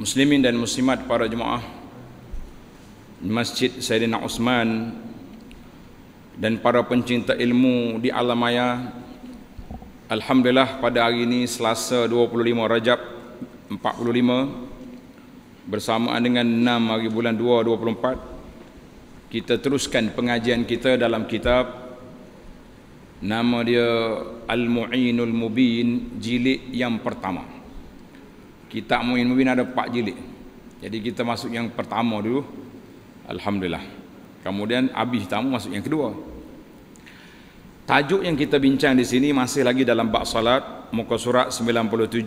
muslimin dan muslimat para jemaah Masjid Sayyidina Osman dan para pencinta ilmu di alam maya Alhamdulillah pada hari ini Selasa 25 Rajab 45 bersamaan dengan 6 hari bulan 2 24 kita teruskan pengajian kita dalam kitab nama dia Al-Mu'inul Mubin jilid yang pertama. Kitab Mu'in Mubin ada empat jilid. Jadi kita masuk yang pertama dulu. Alhamdulillah. Kemudian habis tamu masuk yang kedua. Tajuk yang kita bincang di sini masih lagi dalam bab salat muka surat 97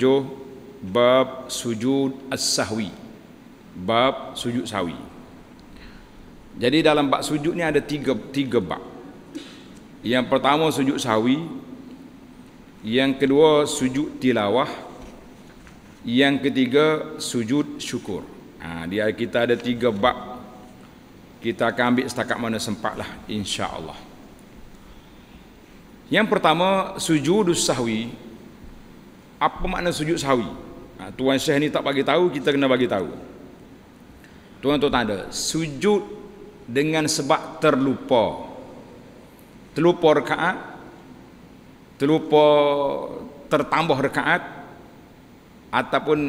bab sujud as-sahwi. Bab sujud sahwi. Jadi dalam bab sujud ni ada tiga tiga bab. Yang pertama sujud sahwi, yang kedua sujud tilawah, yang ketiga sujud syukur. Ha, dia kita ada tiga bab. Kita akan ambil setakat mana sempatlah insya-Allah. Yang pertama sujud sahwi. Apa makna sujud sahwi? Ha, Tuan Syekh ni tak bagi tahu, kita kena bagi tahu. tuan tu tak ada sujud dengan sebab terlupa. Terlupa rakaat, terlupa tertambah rakaat, ataupun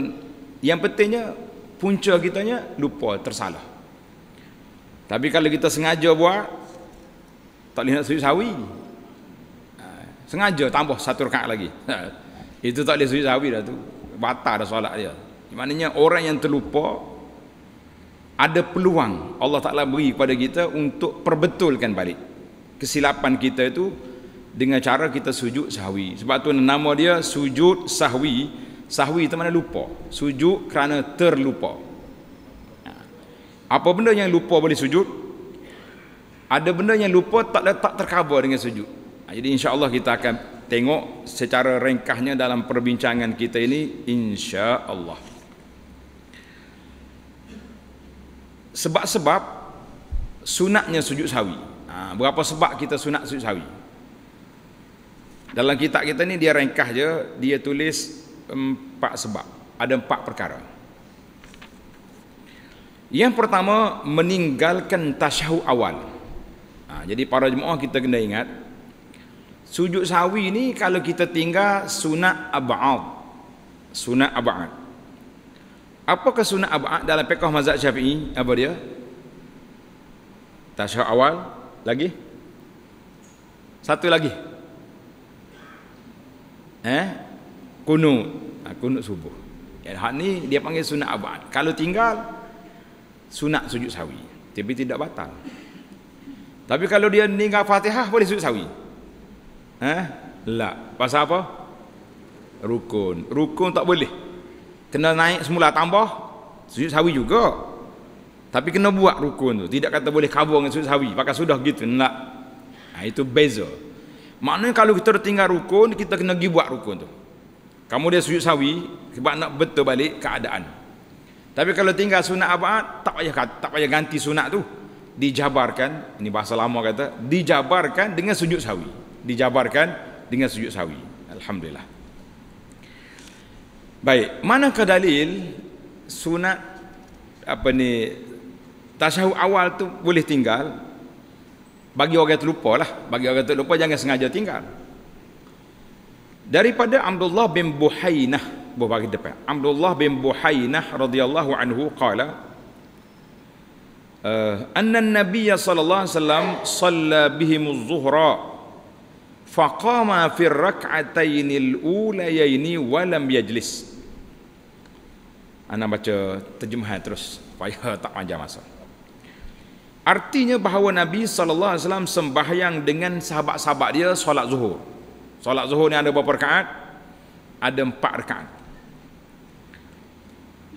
yang pentingnya punca kitanya lupa tersalah tapi kalau kita sengaja buat tak boleh nak suci sawi ha, sengaja tambah satu rakaat lagi ha, itu tak boleh suci sawi dah tu batal dah solat dia maknanya orang yang terlupa ada peluang Allah Ta'ala beri kepada kita untuk perbetulkan balik kesilapan kita itu dengan cara kita sujud sahwi sebab tu nama dia sujud sahwi Sahwi itu mana lupa. Sujud kerana terlupa. Ha. Apa benda yang lupa boleh sujud? Ada benda yang lupa tak letak tercover dengan sujud. Ha, jadi insya-Allah kita akan tengok secara ringkasnya dalam perbincangan kita ini insya-Allah. Sebab-sebab sunatnya sujud sahwi. Ha, berapa sebab kita sunat sujud sahwi? Dalam kitab kita ni dia ringkas je, dia tulis empat sebab. Ada empat perkara. Yang pertama, meninggalkan tasyahu awal. Ha, jadi para jemaah kita kena ingat, sujud sawi ni kalau kita tinggal sunat ab'ad. Sunat ab'ad. Apakah sunat ab'ad dalam pekoh mazhab syafi'i? Apa dia? tasyahu awal. Lagi? Satu lagi. Eh? kunut ha, kunut subuh yang hak ni dia panggil sunat abad kalau tinggal sunat sujud sawi tapi tidak batal tapi kalau dia tinggal fatihah boleh sujud sawi ha? tak lah. pasal apa rukun rukun tak boleh kena naik semula tambah sujud sawi juga tapi kena buat rukun tu tidak kata boleh kabur dengan sujud sawi pakai sudah gitu tak ha, itu beza maknanya kalau kita tinggal rukun kita kena pergi buat rukun tu kamu dia sujud sawi sebab nak betul balik keadaan. Tapi kalau tinggal sunat abad, tak payah kata, tak payah ganti sunat tu. Dijabarkan, ini bahasa lama kata, dijabarkan dengan sujud sawi. Dijabarkan dengan sujud sawi. Alhamdulillah. Baik, manakah dalil sunat apa ni tasyahud awal tu boleh tinggal bagi orang terlupa lah bagi orang terlupa jangan sengaja tinggal daripada Abdullah bin Buhainah berbagi depan Abdullah bin Buhainah radhiyallahu anhu qala uh, anna an-nabiy sallallahu alaihi wasallam salla bihim az-zuhra faqama fi ar-rak'atayn al-ulayayn wa lam yajlis ana baca terjemahan terus supaya tak panjang masa artinya bahawa nabi sallallahu alaihi wasallam sembahyang dengan sahabat-sahabat dia solat zuhur Solat zuhur ni ada berapa rekaat? Ada empat rekaat.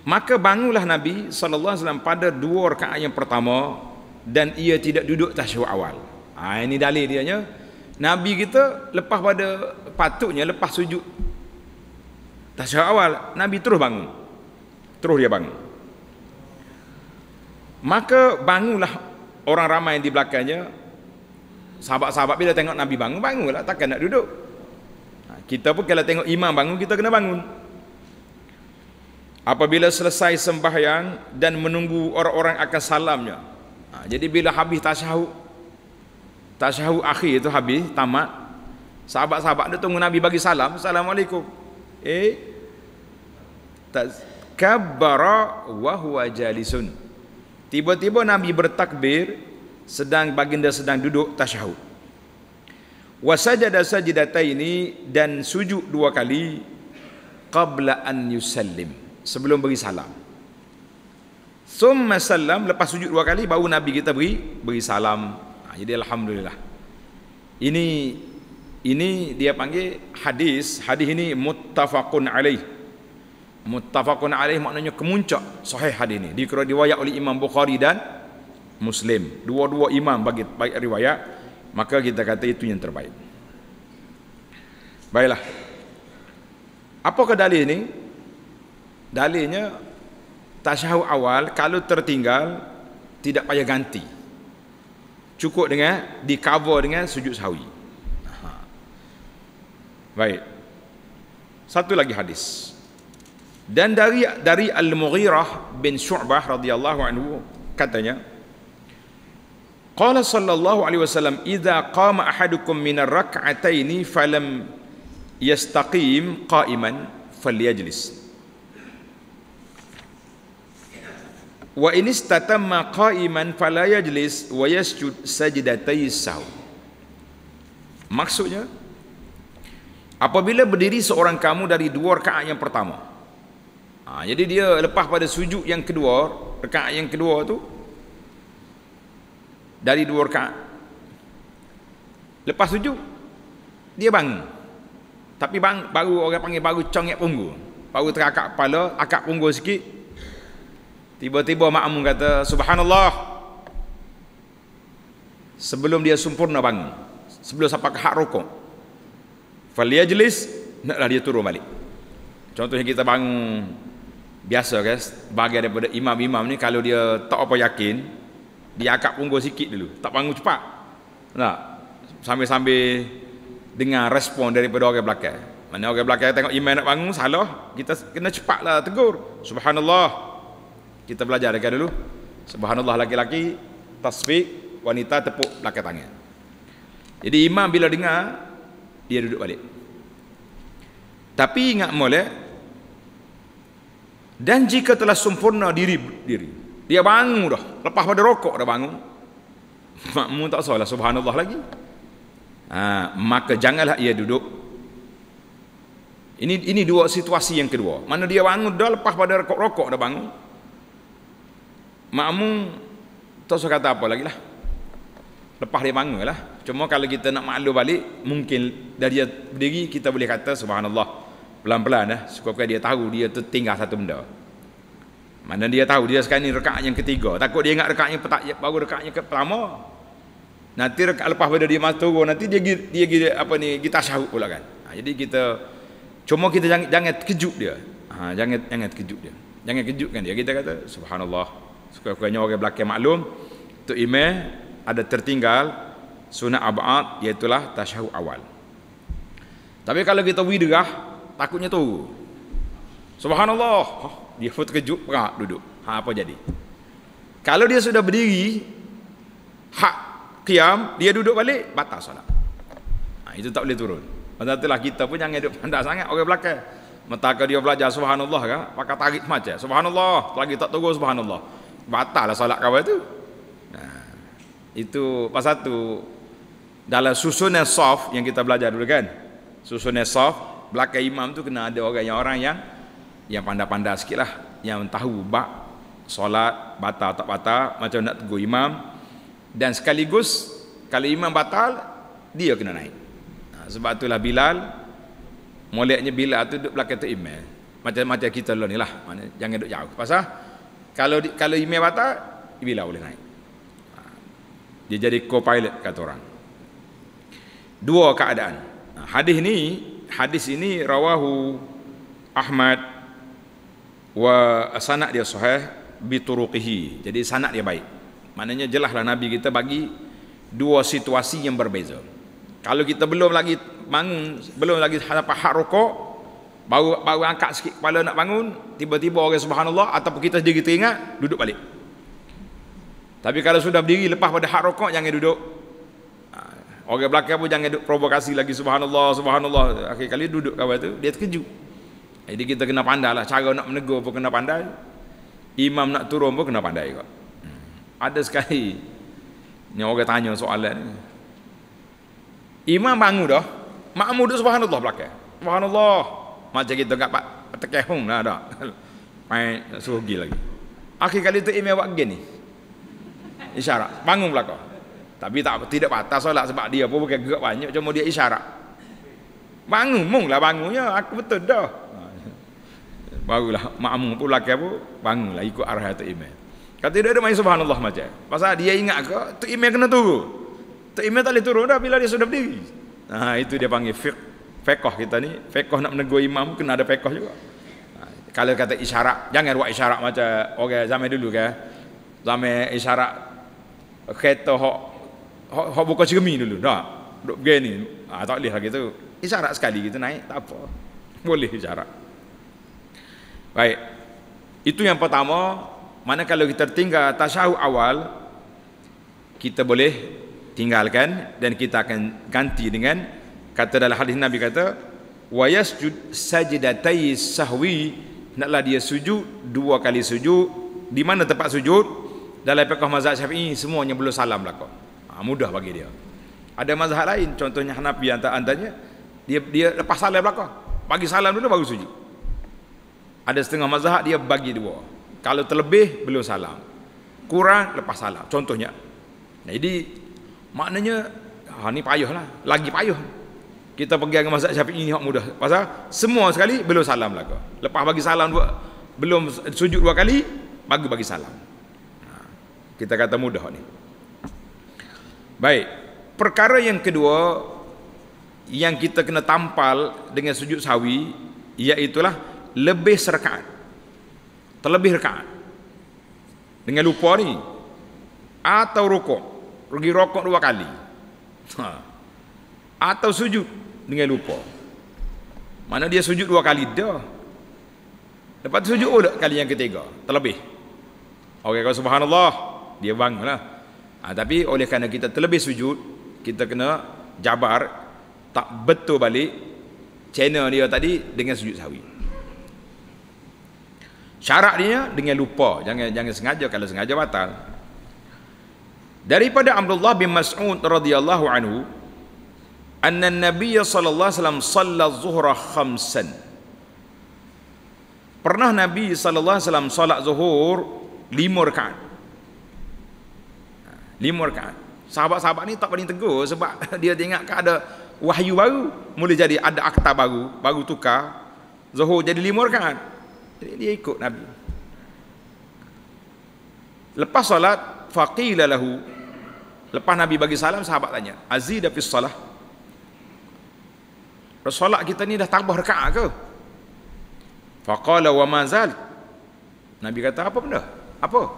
Maka bangunlah Nabi SAW pada dua rekaat yang pertama dan ia tidak duduk tasyahud awal. Ha, ini dalih dia nya. Nabi kita lepas pada patutnya lepas sujud tasyahud awal, Nabi terus bangun. Terus dia bangun. Maka bangunlah orang ramai di belakangnya. Sahabat-sahabat bila tengok Nabi bangun, bangunlah takkan nak duduk. Kita pun kalau tengok imam bangun kita kena bangun. Apabila selesai sembahyang dan menunggu orang-orang akan salamnya. Ha, jadi bila habis tasyahud tasyahud akhir itu habis tamat sahabat-sahabat dia tunggu Nabi bagi salam. Assalamualaikum. Eh takabbara wa huwa jalisun. Tiba-tiba Nabi bertakbir sedang baginda sedang duduk tasyahud wa sajada sajdataini dan sujud dua kali qabla an yusallim sebelum beri salam summa sallam lepas sujud dua kali baru nabi kita beri beri salam ha, jadi alhamdulillah ini ini dia panggil hadis hadis ini muttafaqun alaih muttafaqun alaih maknanya kemuncak sahih hadis ini dikira riwayat oleh imam bukhari dan muslim dua-dua imam bagi, bagi riwayat maka kita kata itu yang terbaik baiklah apakah dalil ini dalilnya tasyahud awal kalau tertinggal tidak payah ganti cukup dengan di cover dengan sujud sahwi baik satu lagi hadis dan dari dari Al-Mughirah bin Syu'bah radhiyallahu anhu katanya Qala sallallahu alaihi wasallam idza qama ahadukum min ar-rak'ataini falam yastaqim qa'iman falyajlis. Wa in istatamma qa'iman fala yajlis wa yasjud sajdatay sahw. Maksudnya apabila berdiri seorang kamu dari dua rakaat yang pertama. Ha, jadi dia lepas pada sujud yang kedua, rakaat yang kedua tu dari dua rakaat. Lepas sujud dia bangun. Tapi bang, baru orang panggil baru congek punggung. Baru terakak kepala, akak punggu sikit. Tiba-tiba makmum kata, "Subhanallah." Sebelum dia sempurna bangun, sebelum sampai ke hak rukuk. Faliyajlis, naklah dia turun balik. Contohnya kita bang biasa guys, bagi daripada imam-imam ni kalau dia tak apa yakin, dia akak punggung sikit dulu. Tak bangun cepat. Tak? Sambil-sambil dengar respon daripada orang belakang. Mana orang belakang tengok iman nak bangun, salah. Kita kena cepatlah tegur. Subhanallah. Kita belajar dekat dulu. Subhanallah laki-laki. tasbih, Wanita tepuk belakang tangan. Jadi imam bila dengar, dia duduk balik. Tapi ingat boleh. Dan jika telah sempurna diri diri. Dia bangun dah. Lepas pada rokok dah bangun. Makmum tak salah subhanallah lagi. Ha, maka janganlah ia duduk. Ini ini dua situasi yang kedua. Mana dia bangun dah lepas pada rokok-rokok dah bangun. Makmum tak usah kata apa lagi lah. Lepas dia bangun lah. Cuma kalau kita nak maklum balik, mungkin dari dia berdiri kita boleh kata subhanallah. Pelan-pelan lah. Eh. Suka-suka dia tahu dia tertinggal satu benda. Mana dia tahu dia sekarang ni rekaat yang ketiga. Takut dia ingat rekaat yang pertama baru rekaat yang pertama. Nanti rekaat lepas pada dia masuk turun nanti dia dia, dia, dia apa ni kita syahut pula kan. Ha, jadi kita cuma kita jangan jangan terkejut dia. Ha, jangan jangan terkejut dia. Jangan kejutkan dia. Kita kata subhanallah. Sekurang-kurangnya orang belakang maklum tu email ada tertinggal sunat abad iaitu lah tasyahud awal. Tapi kalau kita widerah takutnya tu. Subhanallah. Subhanallah dia pun terkejut perak duduk ha, apa jadi kalau dia sudah berdiri hak kiam dia duduk balik batal solat ha, itu tak boleh turun pada itulah kita pun jangan duduk pandai sangat orang belakang mentaka dia belajar subhanallah kan pakai tarik macam subhanallah lagi tak turun subhanallah batal lah solat kawal itu ha, itu pasal tu dalam susunan soft yang kita belajar dulu kan susunan soft belakang imam tu kena ada orang yang orang yang yang pandai-pandai sikit lah yang tahu bak solat batal tak batal macam nak tegur imam dan sekaligus kalau imam batal dia kena naik ha, sebab itulah Bilal moleknya Bilal tu duduk belakang tu imam macam-macam kita lah ni lah jangan duduk jauh pasal kalau kalau imam batal Bilal boleh naik ha, dia jadi co-pilot kata orang dua keadaan ha, hadis ni hadis ini rawahu Ahmad wa sanad dia sahih bituruqihi jadi sanad dia baik maknanya jelaslah nabi kita bagi dua situasi yang berbeza kalau kita belum lagi bangun belum lagi apa hak rukuk baru baru angkat sikit kepala nak bangun tiba-tiba orang subhanallah ataupun kita sendiri teringat duduk balik tapi kalau sudah berdiri lepas pada hak rukuk jangan duduk ha, orang belakang pun jangan duduk provokasi lagi subhanallah subhanallah akhir kali duduk kawan tu dia terkejut jadi eh, kita kena pandai lah cara nak menegur pun kena pandai. Imam nak turun pun kena pandai kok. Hmm. Ada sekali ni orang tanya soalan ni. Imam bangun dah. Makmum duduk subhanallah belakang. Subhanallah. Macam kita dekat Pak Tekehung lah dah. Main suruh lagi. Akhir kali tu Imam buat gini. Isyarat. Bangun belakang. Tapi tak tidak patah solat sebab dia pun bukan gerak banyak cuma dia isyarat. Bangun, mung lah bangunnya. Aku betul dah barulah makmum pun laki apa bangunlah ikut arah tu imam kata tidak ada main subhanallah macam pasal dia ingat ke tu imam kena turun tu imam tak boleh turun dah bila dia sudah berdiri nah ha, itu dia panggil fiq fekoh kita ni fekoh nak menegur imam kena ada fekoh juga ha, kalau kata isyarat jangan buat isyarat macam orang okay, zaman dulu ke zaman isyarat kereta hok hok buka cermin dulu dah duk begini ah tak boleh lagi tu isyarat sekali kita naik tak apa boleh isyarat Baik. Itu yang pertama, mana kalau kita tinggal tasyahud awal, kita boleh tinggalkan dan kita akan ganti dengan kata dalam hadis Nabi kata, "Wa yasjud sajdatay sahwi" naklah dia sujud dua kali sujud di mana tempat sujud dalam fiqh mazhab Syafi'i semuanya belum salam lah kok. Ha, mudah bagi dia. Ada mazhab lain contohnya Hanafi antaranya dia dia lepas salam belaka. Bagi salam dulu baru sujud ada setengah mazhab dia bagi dua. Kalau terlebih belum salam. Kurang lepas salam. Contohnya. Jadi maknanya ha ni payahlah. Lagi payah. Kita pergi ke mazhab Syafi'i ni hak mudah. Pasal semua sekali belum salam belaka. Lepas bagi salam dua belum sujud dua kali baru bagi salam. Ha, kita kata mudah ni. Baik. Perkara yang kedua yang kita kena tampal dengan sujud sawi ialah lebih serakaat terlebih rakaat dengan lupa ni atau rokok pergi rokok dua kali ha. atau sujud dengan lupa mana dia sujud dua kali dah lepas sujud pula kali yang ketiga terlebih orang kalau subhanallah dia bangun lah ha, tapi oleh kerana kita terlebih sujud kita kena jabar tak betul balik channel dia tadi dengan sujud sawi. Syarat dia dengan lupa, jangan jangan sengaja kalau sengaja batal. Daripada Abdullah bin Mas'ud radhiyallahu anhu, anna Nabi sallallahu alaihi wasallam shalla zuhur khamsan. Pernah Nabi sallallahu alaihi wasallam solat zuhur lima rakaat. Lima rakaat. Sahabat-sahabat ni tak paling tegur sebab dia tengok kan ada wahyu baru, mula jadi ada akta baru, baru tukar. Zuhur jadi lima rakaat. Jadi dia ikut Nabi. Lepas solat, faqila lahu. Lepas Nabi bagi salam, sahabat tanya, azidah fis salah. Solat kita ni dah tambah rekaat ke? Faqala wa mazal. Nabi kata, apa benda? Apa?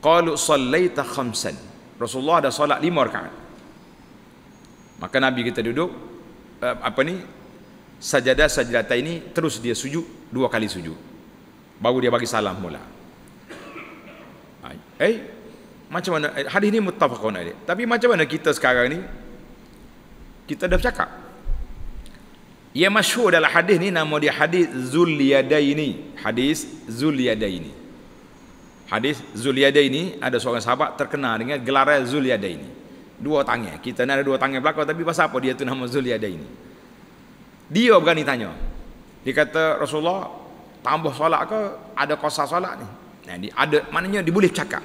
Qalu sallaita khamsan. Rasulullah dah solat lima rekaat. Maka Nabi kita duduk, eh, apa ni, sajadah sajadah ini terus dia sujud dua kali sujud baru dia bagi salam mula eh macam mana eh, hadis ni muttafaqun alaih tapi macam mana kita sekarang ni kita dah bercakap yang masyhur dalam hadis ni nama dia hadis Zuliyadaini. Hadis Zuliyadaini. Hadis ini ada seorang sahabat terkenal dengan gelar ini. Dua tangan. Kita ni ada dua tangan belakang tapi pasal apa dia tu nama ini? Dia berani tanya. Dia kata Rasulullah tambah solat ke ada kosa solat ni. Nah, ni ada maknanya dia boleh cakap.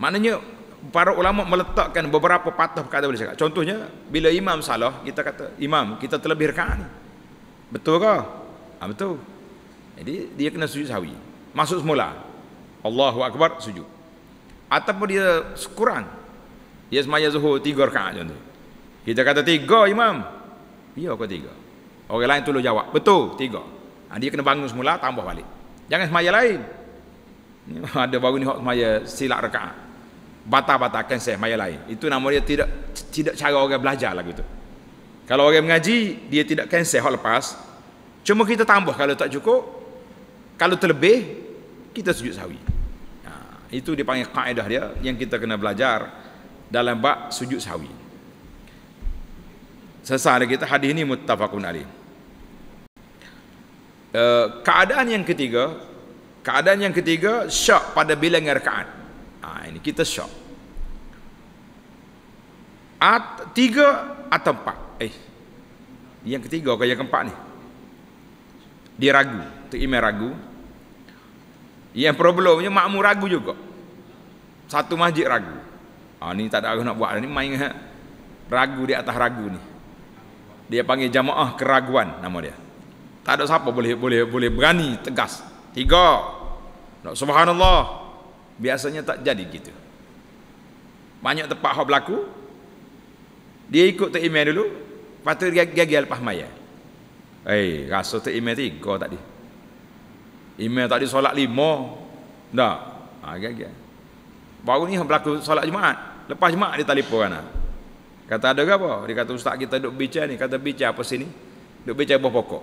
Maknanya para ulama meletakkan beberapa patah perkataan boleh cakap. Contohnya bila imam salah kita kata imam kita terlebih rakaat ni. Betul ke? Ha, betul. Jadi dia kena sujud sahwi. Masuk semula. Allahu akbar sujud. Ataupun dia kurang. Dia semaya zuhur tiga rakaat contoh. Kita kata tiga imam. Ya kau tiga. Orang lain tolong jawab. Betul, tiga. Ha, dia kena bangun semula, tambah balik. Jangan semaya lain. Ada baru ni hak semaya silap rekaat. Batal-batalkan saya semaya lain. Itu nama dia tidak tidak cara orang belajar lagi tu. Kalau orang mengaji, dia tidak saya hak lepas. Cuma kita tambah kalau tak cukup. Kalau terlebih, kita sujud sawi. Ha, itu dipanggil kaedah dia yang kita kena belajar dalam bak sujud sawi. Selesai lagi kita hadis ini muttafaqun alaih. Uh, eh, keadaan yang ketiga, keadaan yang ketiga syak pada bilangan rakaat. Ha, ini kita syak. At, tiga atau empat? Eh, yang ketiga ke yang keempat ni? Dia ragu, tu imam ragu. Yang problemnya makmum ragu juga. Satu masjid ragu. Ha, ni tak ada aku nak buat ni main ha. ragu di atas ragu ni dia panggil jamaah keraguan nama dia tak ada siapa boleh boleh boleh berani tegas tiga nak subhanallah biasanya tak jadi gitu banyak tempat hak berlaku dia ikut tak email dulu Patut tu dia gagal lepas maya eh rasa tak email tiga tadi email tadi solat lima tak ha, gagal baru ni berlaku solat jumaat lepas jumaat dia telefon lah. Kata ada ke apa? Dia kata ustaz kita duk bicara ni, kata bicara apa sini? Duk bicara buah pokok.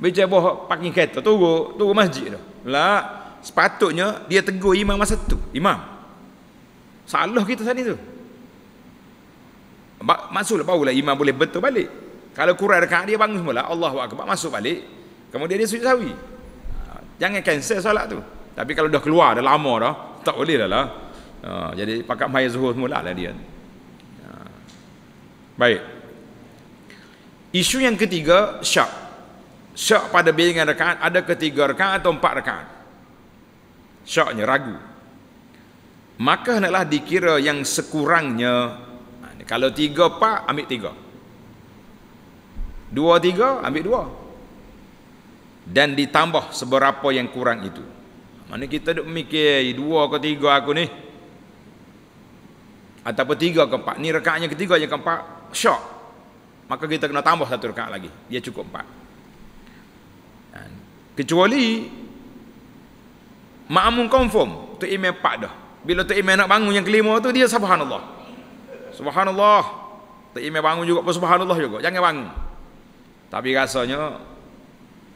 Bicara buah parking kereta turun, turun masjid tu. Lah, sepatutnya dia tegur imam masa tu. Imam. Salah kita sana tu. Masuklah barulah imam boleh betul balik. Kalau kurang rekaan dia bangun semula, Allahu akbar masuk balik. Kemudian dia sujud sawi. Ah, jangan cancel solat tu. Tapi kalau dah keluar dah lama dah, tak boleh dah lah. Ah, jadi pakat mai zuhur semula lah dia. Baik. Isu yang ketiga, syak. Syak pada bilangan rakaat ada ketiga rakaat atau empat rakaat. Syaknya ragu. Maka hendaklah dikira yang sekurangnya ha, kalau tiga pak ambil tiga. Dua tiga ambil dua. Dan ditambah seberapa yang kurang itu. Mana kita duk mikir dua ke tiga aku ni? Atau tiga ke empat. Ni rekaannya ketiga yang empat syok maka kita kena tambah satu rakaat lagi dia cukup empat kecuali makmum confirm tu imam empat dah bila tu imam nak bangun yang kelima tu dia subhanallah subhanallah tu imam bangun juga pun subhanallah juga jangan bangun tapi rasanya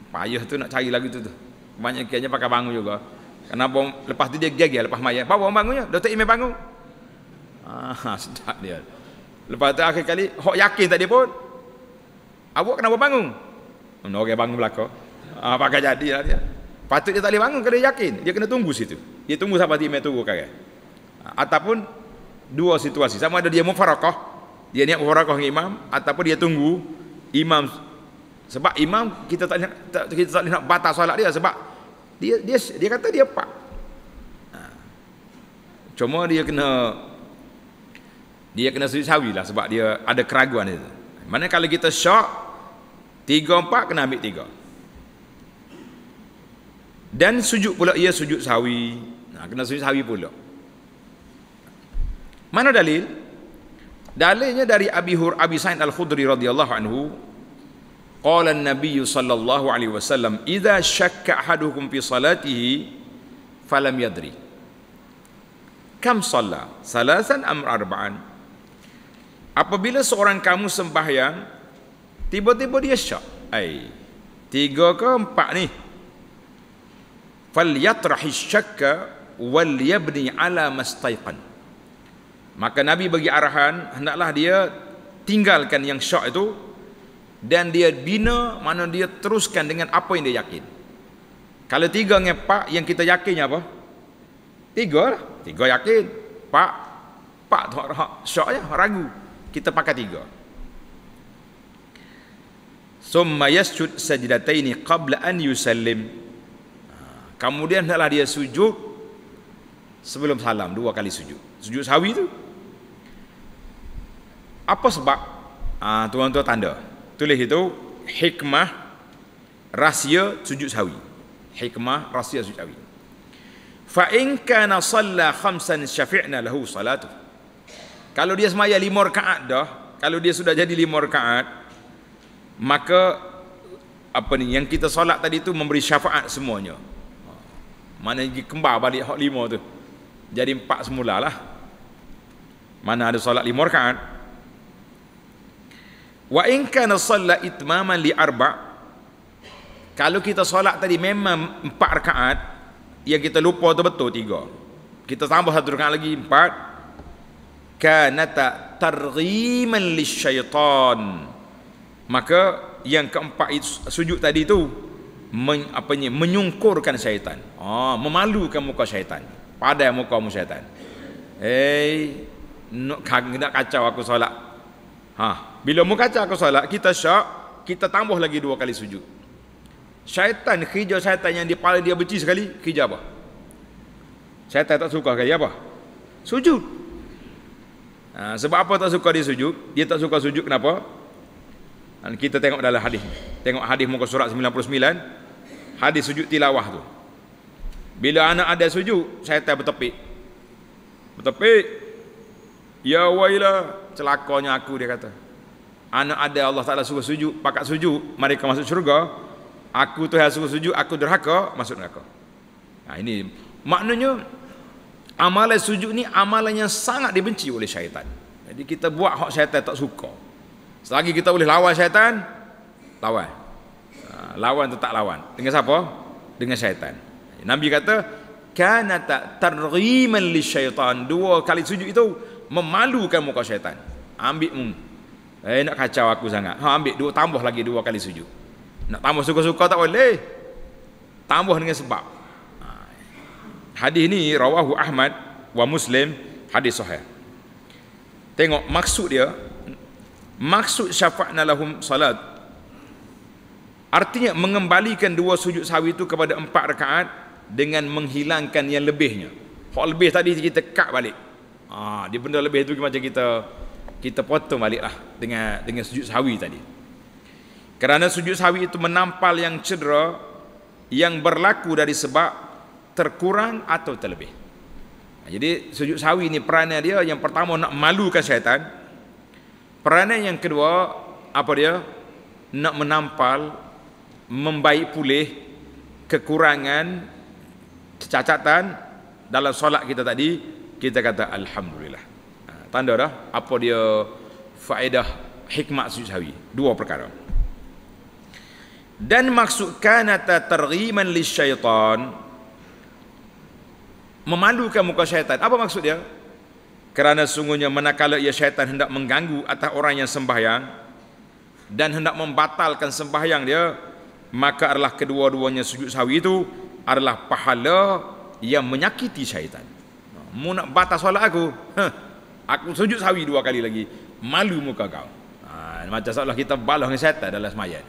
payah tu nak cari lagi tu tu banyak kianya pakai bangun juga kenapa lepas tu dia gagal lepas maya. Bawa orang ya. Dia tu imam bangun ah sedap dia Lepas tu akhir kali, hok yakin tak dia pun. Awak kenapa bangun? Mana hm, orang bangun belaka? Ah ha, pakai jadi lah dia. Patut dia tak boleh bangun kalau dia yakin. Dia kena tunggu situ. Dia tunggu sampai dia mai tunggu kan. Ataupun dua situasi. Sama ada dia mufarakah. Dia niat mufarakah dengan imam ataupun dia tunggu imam sebab imam kita tak nak kita tak nak batal solat dia sebab dia dia dia kata dia pak. Ah. Cuma dia kena dia kena sujud sawi lah sebab dia ada keraguan itu. Mana kalau kita syak, tiga empat kena ambil tiga. Dan sujud pula ia sujud sawi. Nah, ha, kena sujud sawi pula. Mana dalil? Dalilnya dari Abi Hur Abi Sa'id Al-Khudri radhiyallahu anhu. Qala an-nabi sallallahu alaihi wasallam, "Idza syakka ahadukum fi salatihi falam yadri." Kam salla? Salasan am arba'an? Apabila seorang kamu sembahyang, tiba-tiba dia syak. Ai. Tiga ke empat ni. Falyatrahis syakka wal yabni ala mastayqan. Maka Nabi bagi arahan, hendaklah dia tinggalkan yang syak itu dan dia bina mana dia teruskan dengan apa yang dia yakin. Kalau tiga dengan empat, yang kita yakinnya apa? Tiga lah. Tiga yakin. Empat. Empat tak syak je, ragu kita pakai tiga summa yasjud sajdataini qabla an yusallim ha, kemudian hendaklah dia sujud sebelum salam dua kali sujud sujud sawi tu apa sebab ha, tuan-tuan tanda tulis itu hikmah rahsia sujud sawi hikmah rahsia sujud sawi fa in kana salla khamsan syafi'na lahu salatuhu kalau dia semaya lima rakaat dah, kalau dia sudah jadi lima rakaat, maka apa ni yang kita solat tadi tu memberi syafaat semuanya. Mana pergi kembar balik hak lima tu. Jadi empat semula lah. Mana ada solat lima rakaat. Wa in kana salla itmaman li arba. Kalau kita solat tadi memang empat rakaat yang kita lupa tu betul tiga. Kita tambah satu rakaat lagi empat kanata targhiman lisyaitan maka yang keempat itu, sujud tadi tu men, apanya, menyungkurkan syaitan oh, memalukan muka syaitan pada muka mu syaitan hey, nak, nak kacau aku solat ha, bila mu kacau aku solat kita syak kita tambah lagi dua kali sujud syaitan kerja syaitan yang dipala dia benci sekali kerja apa syaitan tak suka kali apa sujud Ha, sebab apa tak suka dia sujud? Dia tak suka sujud kenapa? Ha, kita tengok dalam hadis. Tengok hadis muka surat 99. Hadis sujud tilawah tu. Bila anak ada sujud, syaitan bertepik. Bertepik. Ya wailah, celakanya aku dia kata. Anak ada Allah Ta'ala suruh sujud, pakat sujud, mereka masuk syurga. Aku tu yang suruh sujud, aku derhaka, masuk neraka. Nah ha, ini maknanya amalan sujud ni amalan yang sangat dibenci oleh syaitan. Jadi kita buat hak syaitan tak suka. Selagi kita boleh lawan syaitan, lawan. Ha, lawan tu tak lawan. Dengan siapa? Dengan syaitan. Nabi kata, "Kana tarriman li syaitan." Dua kali sujud itu memalukan muka syaitan. Ambil mu. Eh nak kacau aku sangat. Ha ambil dua tambah lagi dua kali sujud. Nak tambah suka-suka tak boleh. Tambah dengan sebab hadis ni rawahu Ahmad wa Muslim hadis sahih tengok maksud dia maksud syafa'na lahum salat artinya mengembalikan dua sujud sawi itu kepada empat rakaat dengan menghilangkan yang lebihnya hak lebih tadi kita kak balik ah ha, dia benda lebih itu macam kita kita potong baliklah dengan dengan sujud sawi tadi kerana sujud sawi itu menampal yang cedera yang berlaku dari sebab terkurang atau terlebih. Jadi sujud sawi ini perannya dia yang pertama nak malukan syaitan. Perannya yang kedua apa dia? Nak menampal membaik pulih kekurangan cacatan dalam solat kita tadi kita kata alhamdulillah. Ha, tanda dah apa dia faedah hikmah sujud sawi. Dua perkara. Dan maksud kanata targhiman lisyaitan memandukan muka syaitan. Apa maksud dia? Kerana sungguhnya manakala ia syaitan hendak mengganggu atas orang yang sembahyang dan hendak membatalkan sembahyang dia, maka adalah kedua-duanya sujud sawi itu adalah pahala yang menyakiti syaitan. Ha, mu nak batal solat aku? Heh, aku sujud sawi dua kali lagi. Malu muka kau. Ha, macam seolah kita balas dengan syaitan dalam semayan.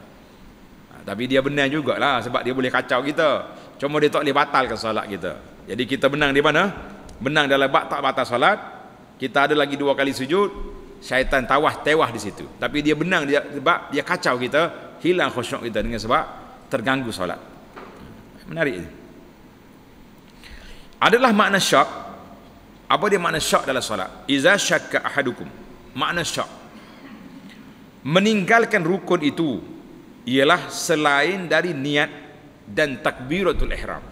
Ha, tapi dia benar jugalah sebab dia boleh kacau kita. Cuma dia tak boleh batalkan solat kita. Jadi kita menang di mana? Menang dalam bak tak batas salat. Kita ada lagi dua kali sujud. Syaitan tawah tewah di situ. Tapi dia menang dia sebab dia kacau kita. Hilang khusyuk kita dengan sebab terganggu salat. Menarik ini. Adalah makna syak. Apa dia makna syak dalam salat? Iza syakka ahadukum. Makna syak. Meninggalkan rukun itu ialah selain dari niat dan takbiratul ihram.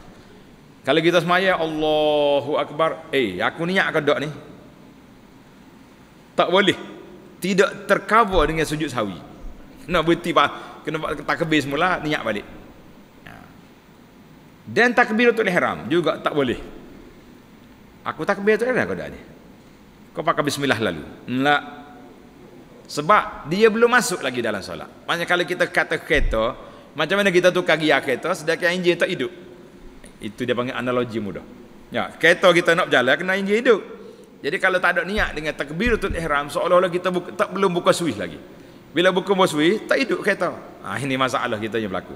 Kalau kita semaya Allahu Akbar, eh aku niat ke dak ni? Tak boleh. Tidak tercover dengan sujud sahwi. Nak berhenti pak kena buat takbir semula niat balik. Ha. Dan takbiratul ihram juga tak boleh. Aku takbiratul ihram kau dah ni? Kau pakai bismillah lalu. Enggak. Lah. Sebab dia belum masuk lagi dalam solat. Maksudnya kalau kita kata kereta, macam mana kita tukar gear kereta sedangkan enjin tak hidup? Itu dia panggil analogi mudah. Ya, kereta kita nak berjalan kena enjin hidup. Jadi kalau tak ada niat dengan takbiratul ihram seolah-olah kita buka, tak belum buka suis lagi. Bila buka bos suis tak hidup kereta. Ha, ini masalah kita yang berlaku.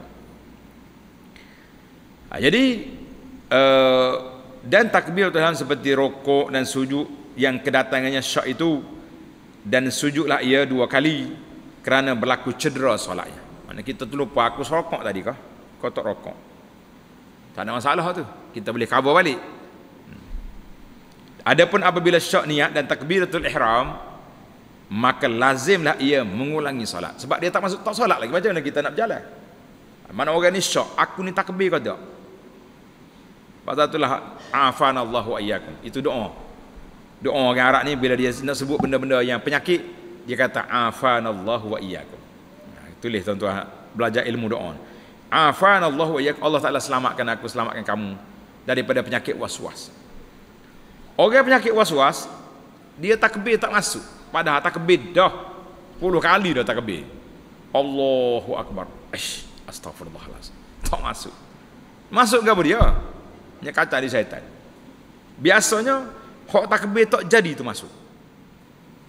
Ha, jadi uh, dan takbiratul ihram seperti rokok dan sujud yang kedatangannya syak itu dan sujudlah ia dua kali kerana berlaku cedera solatnya. Mana kita terlupa aku sorokok tadi kah? Kau tak rokok. Tak ada masalah tu. Kita boleh cover balik. Hmm. Adapun apabila syak niat dan takbiratul ihram, maka lazimlah ia mengulangi solat. Sebab dia tak masuk tak solat lagi. Macam mana kita nak berjalan? Mana orang ni syak, aku ni takbir kau tak? Pasal itulah, afanallahu ayyakum. Itu doa. Doa orang Arab ni bila dia nak sebut benda-benda yang penyakit, dia kata afanallahu wa iyyakum. Nah, tulis tuan-tuan belajar ilmu doa afanallahu ya Allah taala selamatkan aku selamatkan kamu daripada penyakit waswas orang penyakit waswas dia takbir tak masuk padahal takbir dah puluh kali dah takbir Allahu akbar ish astagfirullahalazim tak masuk masuk ke dia dia kata di syaitan biasanya hok takbir tak jadi tu masuk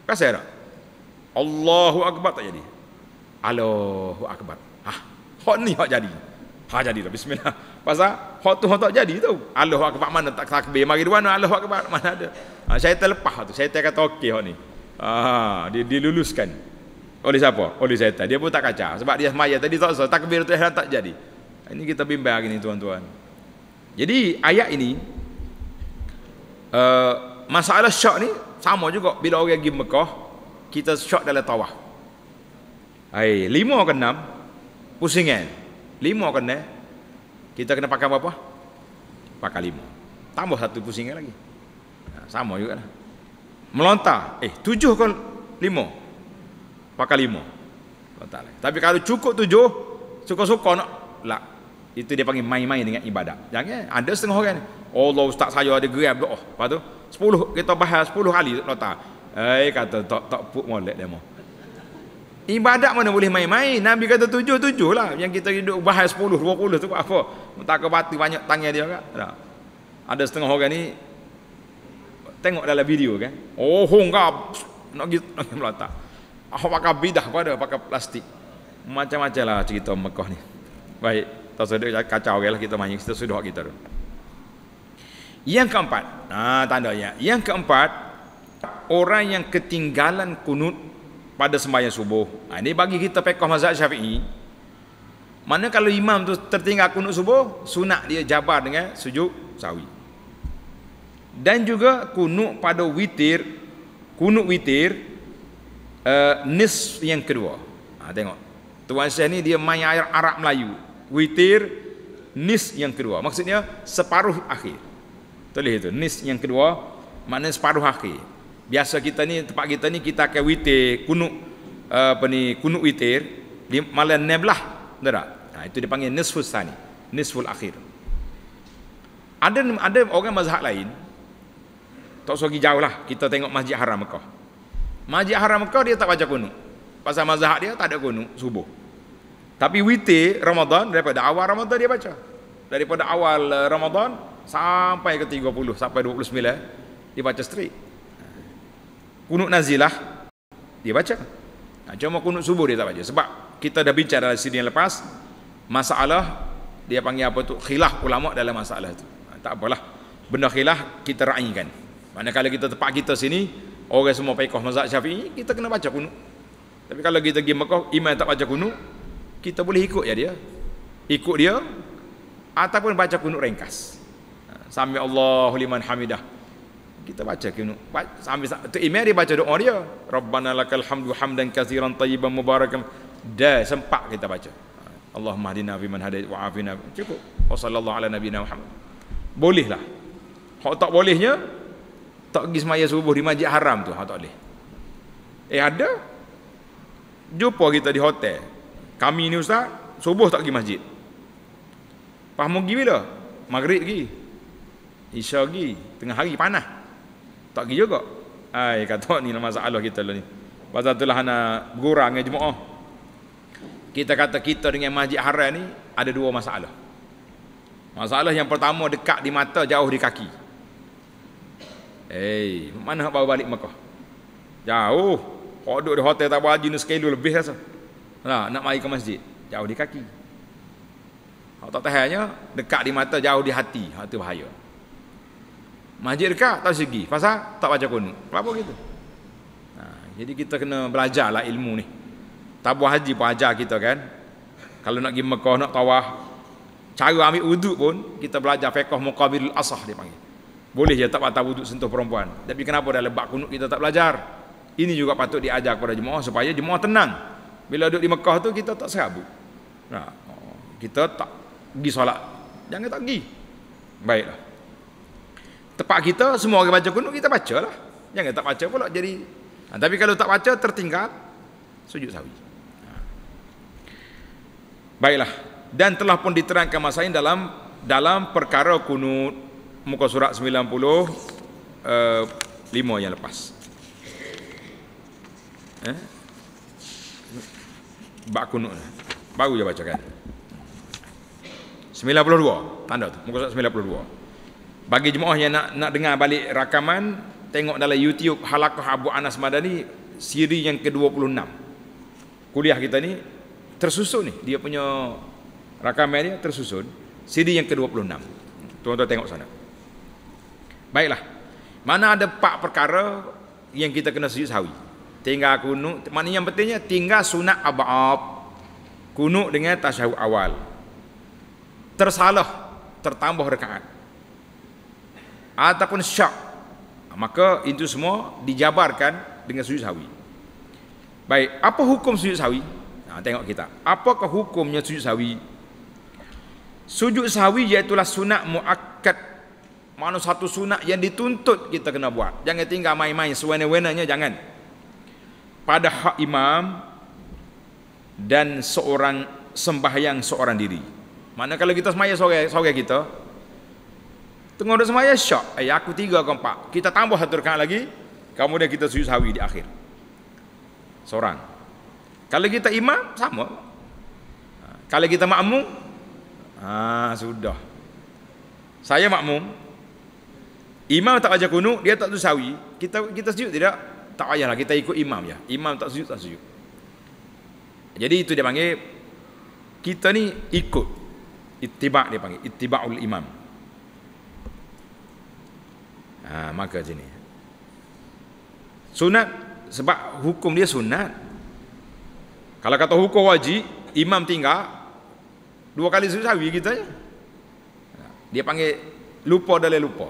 kasih tak Allahu akbar tak jadi Allahu akbar ah Hak ni hak jadi. Ha jadi dah bismillah. Pasal hak tu hak tak jadi tu. Allah hak kebak mana tak takbir. Mari di mana Allah hak kebak mana ada. Ha, saya terlepas tu. Saya kata okey hak ni. Ha, dia diluluskan. Oleh siapa? Oleh saya syaitan. Dia pun tak kacau. Sebab dia semaya tadi tak usah. Takbir tu dah tak jadi. Ini kita bimbang hari ni tuan-tuan. Jadi ayat ini. Uh, masalah syak ni sama juga. Bila orang pergi Mekah. Kita syak dalam tawah. Hai, lima ke enam. Pusing kan? Lima kena. Kita kena pakai berapa? Pakai lima. Tambah satu pusingan lagi. Ha, sama juga lah. Melontar. Eh, tujuh kan lima? Pakai lima. lontar lagi. Tapi kalau cukup tujuh, suka-suka nak. Lah. Itu dia panggil main-main dengan ibadat. Jangan. Eh? Ada setengah orang. Allah Ustaz saya ada geram. Oh, lepas tu. Sepuluh, kita bahas sepuluh kali lontar Eh, kata tak tak put molek dia mah. Ibadat mana boleh main-main. Nabi kata tujuh-tujuh lah. Yang kita hidup bahas sepuluh, dua puluh tu apa. Tak ke batu banyak tangan dia kan. Tak. Ada setengah orang ni. Tengok dalam video kan. Oh, kau. Nak gitu, nak melata. Aku pakai bidah pada, pakai plastik. Macam-macam lah cerita Mekah ni. Baik. Tak sedih kacau okay lah kita main. Kita sudah kita tu. Yang keempat. Nah, tanda ya. Yang keempat. Orang yang ketinggalan kunut pada sembahyang subuh. Ha, ini bagi kita fiqh mazhab Syafi'i. Mana kalau imam tu tertinggal kunut subuh, sunat dia jabar dengan sujud sawi. Dan juga kunut pada witir, kunut witir uh, nis yang kedua. Ha, tengok. Tuan Syekh ni dia main air Arab Melayu. Witir nis yang kedua. Maksudnya separuh akhir. Tulis itu, nis yang kedua, maknanya separuh akhir biasa kita ni tempat kita ni kita akan witir kunuk eh, apa ni kunuk witir di malam neblah betul tak ha, itu dipanggil nisfu sani nisfu akhir ada ada orang mazhab lain tak usah pergi jauh lah kita tengok masjid haram Mekah masjid haram Mekah dia tak baca kunuk pasal mazhab dia tak ada kunuk subuh tapi witir Ramadan daripada awal Ramadan dia baca daripada awal eh, Ramadan sampai ke 30 sampai 29 dia baca straight kunut nazilah dia baca ha, cuma kunut subuh dia tak baca sebab kita dah bincang dalam sini yang lepas masalah dia panggil apa tu khilaf ulama dalam masalah tu ha, tak apalah benda khilaf kita raikan manakala kita tempat kita sini orang semua pekoh mazhab syafi'i kita kena baca kunut tapi kalau kita pergi Mekah imam tak baca kunut kita boleh ikut ya dia ikut dia ataupun baca kunut ringkas ha, sambil Allahu liman hamidah kita baca kena sambil tu imam dia baca doa dia rabbana lakal hamdu hamdan katsiran tayyiban mubarakan dah sempat kita baca Allahumma hdina fi man hadait wa afina cukup wa sallallahu ala nabiyyina muhammad boleh lah hak tak bolehnya tak pergi semaya subuh di masjid haram tu hak tak boleh eh ada jumpa kita di hotel kami ni ustaz subuh tak pergi masjid pas mau pergi bila maghrib pergi isya pergi tengah hari panas tak pergi juga. Hai kata ni lah masalah kita lah ni. Pasal itulah nak bergurau dengan jemaah. Kita kata kita dengan masjid haram ni ada dua masalah. Masalah yang pertama dekat di mata jauh di kaki. Eh, hey, mana nak bawa balik Mekah? Jauh. Kau duduk di hotel tak berhaji ni sekali lebih rasa. Nah, nak mari ke masjid. Jauh di kaki. Kalau tak tahannya, dekat di mata, jauh di hati. Itu ha, bahaya. Masjid dekat tak segi. Pasal tak baca kunut. Kenapa gitu? Ha, jadi kita kena belajar lah ilmu ni. Tabuh haji pun ajar kita kan. Kalau nak pergi Mekah, nak tawah. Cara ambil wuduk pun, kita belajar fekoh muqabirul asah dia panggil. Boleh je tak patah wuduk sentuh perempuan. Tapi kenapa dah lebak kunut kita tak belajar? Ini juga patut diajar kepada jemaah supaya jemaah tenang. Bila duduk di Mekah tu, kita tak serabut. Nah, kita tak pergi solat. Jangan tak pergi. Baiklah tempat kita semua orang baca kunut kita baca lah jangan tak baca pula jadi ha, tapi kalau tak baca tertinggal sujud sawi ha. baiklah dan telah pun diterangkan masa ini dalam dalam perkara kunut muka surat 90 uh, 5 yang lepas eh? bak kunut baru je bacakan 92 tanda tu muka surat 92 bagi jemaah yang nak nak dengar balik rakaman tengok dalam YouTube Halakah Abu Anas Madani siri yang ke-26 kuliah kita ni tersusun ni dia punya rakaman dia tersusun siri yang ke-26 tuan-tuan tengok sana baiklah mana ada empat perkara yang kita kena sujud sahwi tinggal kunuk mana yang pentingnya tinggal sunat abab kunuk dengan tasyahud awal tersalah tertambah rekaat ataupun syak maka itu semua dijabarkan dengan sujud sawi. baik apa hukum sujud sawi? nah, ha, tengok kita apakah hukumnya sujud sawi? sujud sawi sahwi iaitulah sunat muakkad mana satu sunat yang dituntut kita kena buat jangan tinggal main-main sewena-wenanya jangan pada hak imam dan seorang sembahyang seorang diri mana kalau kita semaya sore, sore kita Tengok duduk semuanya syok. Eh aku tiga ke empat. Kita tambah satu rekaan lagi. Kemudian kita sujud sahwi di akhir. Seorang. Kalau kita imam sama. Ha, kalau kita makmum ah sudah. Saya makmum. Imam tak ajak kunu, dia tak tu sawi. Kita kita sujud tidak? Tak lah kita ikut imam ya. Imam tak sujud tak sujud. Jadi itu dia panggil kita ni ikut ittiba dia panggil ittibaul imam ha, maka sini sunat sebab hukum dia sunat kalau kata hukum wajib imam tinggal dua kali sesawi kita je dia panggil lupa dalam lupa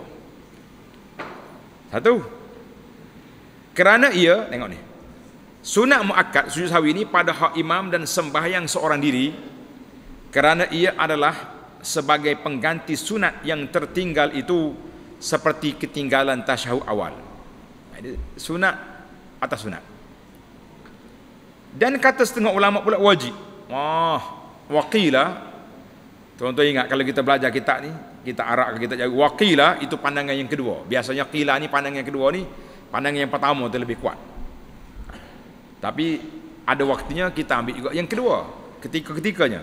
satu kerana ia tengok ni sunat muakkad sujud sawi ini pada hak imam dan sembahyang seorang diri kerana ia adalah sebagai pengganti sunat yang tertinggal itu seperti ketinggalan tasyahud awal. Sunat atas sunat. Dan kata setengah ulama pula wajib. Wah, wakilah. Tuan-tuan ingat kalau kita belajar kitab ni, kita arak ke kita jaga wakilah itu pandangan yang kedua. Biasanya qila ni pandangan yang kedua ni, pandangan yang pertama tu lebih kuat. Tapi ada waktunya kita ambil juga yang kedua, ketika-ketikanya. ketika ketikanya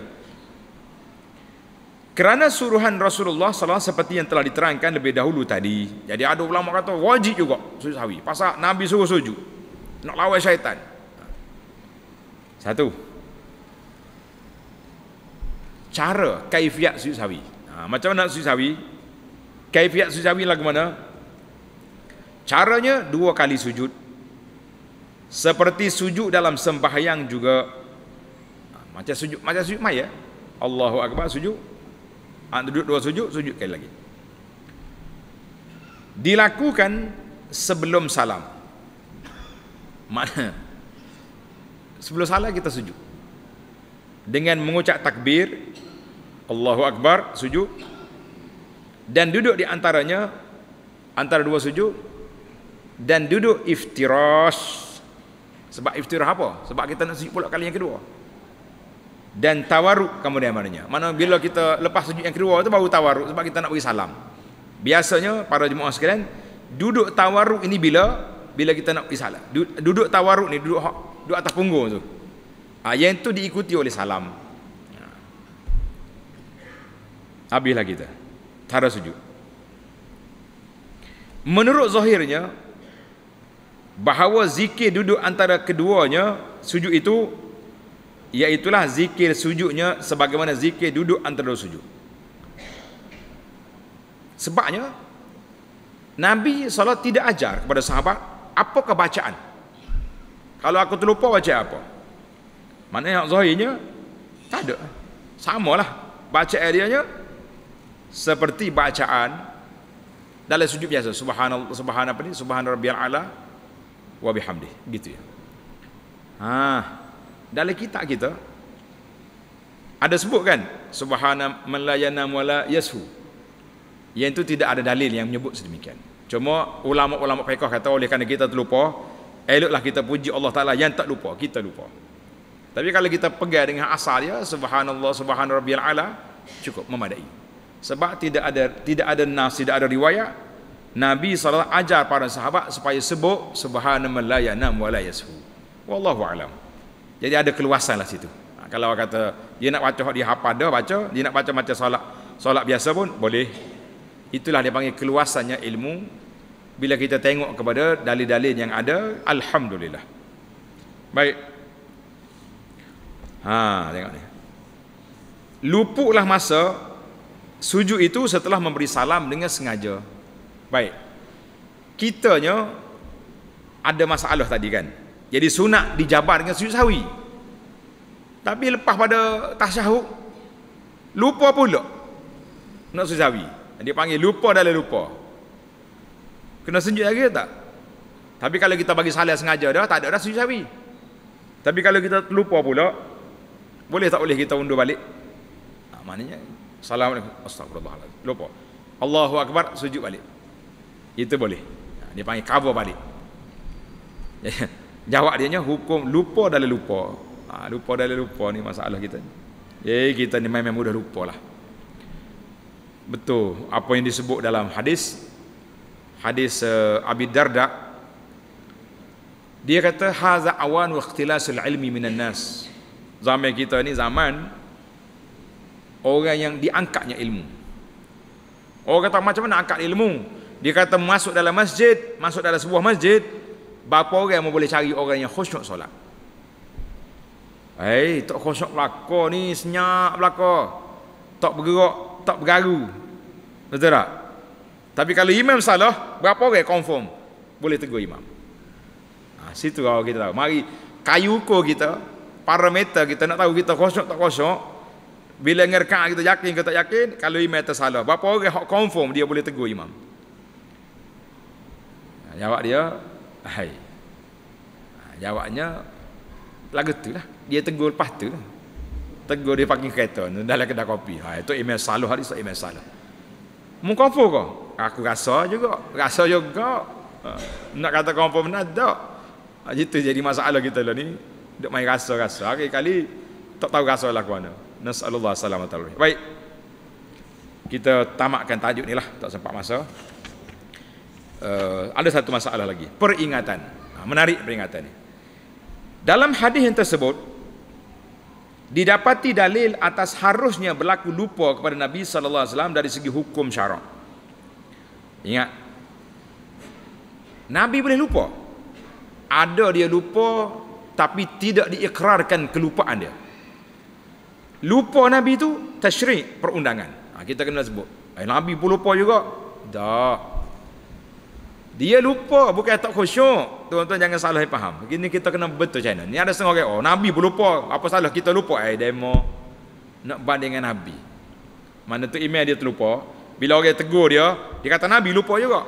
kerana suruhan Rasulullah SAW seperti yang telah diterangkan lebih dahulu tadi. Jadi ada ulama kata wajib juga sujud sahwi. Pasal Nabi suruh sujud. Nak lawan syaitan. Satu. Cara kaifiat sujud sahwi. Ha, macam mana sujud sahwi? Kaifiat sujud sahwi lah mana? Caranya dua kali sujud. Seperti sujud dalam sembahyang juga. Ha, macam sujud, macam sujud mai ya. Allahu Akbar sujud Ha, duduk dua sujud, sujud sekali lagi. Dilakukan sebelum salam. Mana? Sebelum salam kita sujud. Dengan mengucap takbir, Allahu Akbar, sujud. Dan duduk di antaranya, antara dua sujud. Dan duduk iftirash. Sebab iftirah apa? Sebab kita nak sujud pula kali yang kedua dan tawaruk kemudian maknanya mana bila kita lepas sujud yang kedua tu baru tawaruk sebab kita nak bagi salam biasanya para jemaah sekalian duduk tawaruk ini bila bila kita nak bagi salam duduk tawaruk ni duduk duduk atas punggung tu ha, yang tu diikuti oleh salam ha. habislah kita cara sujud menurut zahirnya bahawa zikir duduk antara keduanya sujud itu Iaitulah zikir sujudnya sebagaimana zikir duduk antara dua sujud. Sebabnya, Nabi SAW tidak ajar kepada sahabat, apakah kebacaan? Kalau aku terlupa baca apa? Maknanya Zohirnya, tak ada. Sama lah. Baca ayatnya seperti bacaan dalam sujud biasa. Subhanallah, subhanallah, subhanallah, subhanallah, ya. subhanallah, subhanallah, subhanallah, subhanallah, subhanallah, subhanallah, dalam kitab kita ada sebut kan subhana malayana wala yashu yang itu tidak ada dalil yang menyebut sedemikian cuma ulama-ulama fiqh kata oleh kerana kita terlupa eloklah kita puji Allah Taala yang tak lupa kita lupa tapi kalau kita pegang dengan asal dia subhanallah subhanarabbil ala cukup memadai sebab tidak ada tidak ada nas tidak ada riwayat Nabi SAW ajar para sahabat supaya sebut subhanallah malayana wala yashu wallahu alam jadi ada keluasan lah situ. Ha, kalau orang kata, dia nak baca di hapada, baca. Dia nak baca macam solat. Solat biasa pun, boleh. Itulah dia panggil keluasannya ilmu. Bila kita tengok kepada dalil-dalil yang ada, Alhamdulillah. Baik. Ha, tengok ni. Lupuklah masa sujud itu setelah memberi salam dengan sengaja. Baik. Kitanya ada masalah tadi kan? jadi sunat dijabar dengan sujud sawi tapi lepas pada tasyahud lupa pula nak sujud sawi dia panggil lupa dalam lupa kena sujud lagi tak tapi kalau kita bagi salah sengaja dah tak ada dah sujud sawi tapi kalau kita lupa pula boleh tak boleh kita undur balik nah, ha, maknanya assalamualaikum astagfirullahalazim lupa Allahu akbar sujud balik itu boleh ha, dia panggil cover balik Jawab dia hukum lupa dalam lupa. Ha, lupa dalam lupa ni masalah kita. Eh kita ni memang mudah lupa lah. Betul apa yang disebut dalam hadis hadis uh, Abi Darda dia kata haza awan wa ikhtilasul ilmi minan nas. Zaman kita ni zaman orang yang diangkatnya ilmu. Orang kata macam mana angkat ilmu? Dia kata masuk dalam masjid, masuk dalam sebuah masjid, Berapa orang boleh cari orang yang khusyuk solat? Hei, eh, tak khusyuk belaka ni, senyap belaka. Tak bergerak, tak bergaru. Betul tak? Tapi kalau imam salah, berapa orang confirm boleh tegur imam? Ha, situ kalau kita tahu. Mari, kayu ko kita, parameter kita nak tahu kita khusyuk tak khusyuk. Bila ngerka kita yakin ke tak yakin, kalau imam tersalah. Berapa orang yang confirm dia boleh tegur imam? Ha, jawab dia, Hai. Ha, jawabnya lagu tu lah. Dia tegur lepas tu. Tegur dia pakai kereta. Dalam kedai kopi. Ha, itu email salah hari itu email salah. Mungkin kau? Aku rasa juga. Rasa juga. Ha, nak kata kau pun tak. Ha, itu jadi masalah kita lah ni. Dok mai rasa-rasa. Hari kali tak tahu rasa lah mana. Nasallahu alaihi wasallam. Baik. Kita tamatkan tajuk ni lah. Tak sempat masa uh, ada satu masalah lagi peringatan ha, menarik peringatan ini dalam hadis yang tersebut didapati dalil atas harusnya berlaku lupa kepada Nabi sallallahu alaihi wasallam dari segi hukum syarak ingat Nabi boleh lupa ada dia lupa tapi tidak diikrarkan kelupaan dia lupa Nabi itu tashrik perundangan ha, kita kena sebut eh, Nabi pun lupa juga tak dia lupa bukan tak khusyuk. Tuan-tuan jangan salah faham. Begini kita kena betul macam mana. Ni ada setengah orang, oh Nabi pun lupa. Apa salah kita lupa eh demo nak banding dengan Nabi. Mana tu email dia terlupa. Bila orang tegur dia, dia kata Nabi lupa juga.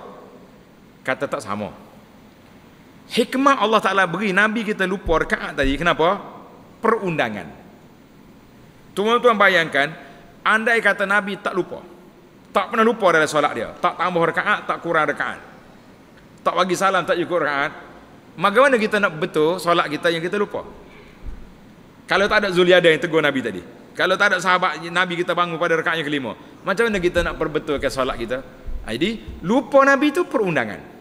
Kata tak sama. Hikmah Allah Ta'ala beri Nabi kita lupa rekaat tadi. Kenapa? Perundangan. Tuan-tuan bayangkan, andai kata Nabi tak lupa. Tak pernah lupa dalam solat dia. Tak tambah rekaat, tak kurang rekaat tak bagi salam tak cukup rakaat bagaimana kita nak betul solat kita yang kita lupa kalau tak ada Zuliada yang tegur Nabi tadi kalau tak ada sahabat Nabi kita bangun pada rakaat yang kelima macam mana kita nak perbetulkan solat kita ha, jadi lupa Nabi itu perundangan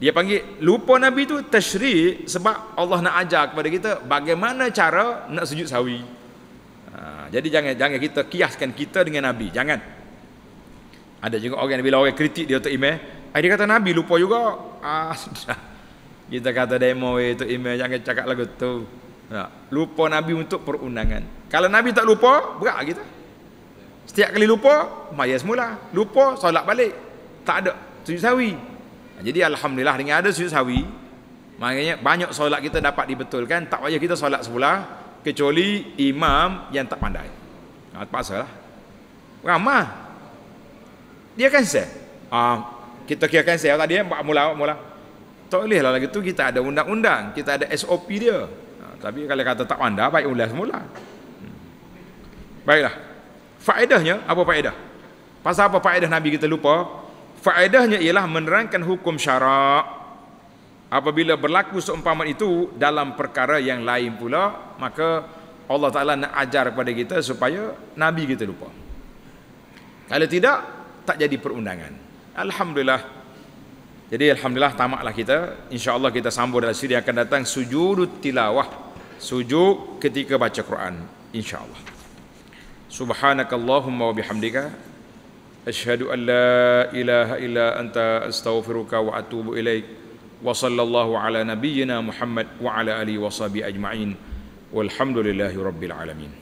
dia panggil lupa Nabi itu tashri sebab Allah nak ajar kepada kita bagaimana cara nak sujud sawi ha, jadi jangan jangan kita kiaskan kita dengan Nabi jangan ada juga orang yang bila orang kritik dia tak imej Ayah eh, kata Nabi lupa juga. Ah Kita kata demo itu email jangan cakap lagu tu. Nah, ha, lupa Nabi untuk perundangan. Kalau Nabi tak lupa, berat kita. Setiap kali lupa, mayas semula. Lupa, solat balik. Tak ada sujud sawi. Ha, jadi Alhamdulillah dengan ada sujud sawi, makanya banyak solat kita dapat dibetulkan. Tak payah kita solat semula, kecuali imam yang tak pandai. Nah, tak pasal Ramah. Dia kan saya. Ha, ah, kita kira kan saya tadi eh mula mula tak boleh lah lagi tu kita ada undang-undang kita ada SOP dia ha, tapi kalau kata tak pandai baik ulas semula hmm. baiklah faedahnya apa faedah pasal apa faedah Nabi kita lupa faedahnya ialah menerangkan hukum syarak apabila berlaku seumpama itu dalam perkara yang lain pula maka Allah Ta'ala nak ajar kepada kita supaya Nabi kita lupa kalau tidak tak jadi perundangan. Alhamdulillah. Jadi alhamdulillah tamaklah kita. Insya-Allah kita sambung dalam siri akan datang sujud tilawah. Sujud ketika baca Quran insya-Allah. Subhanakallahumma wa bihamdika asyhadu an la ilaha illa anta astaghfiruka wa atubu ilaik. Wa sallallahu ala nabiyyina Muhammad wa ala alihi washabi ajma'in. Walhamdulillahi Walhamdulillahirabbil alamin.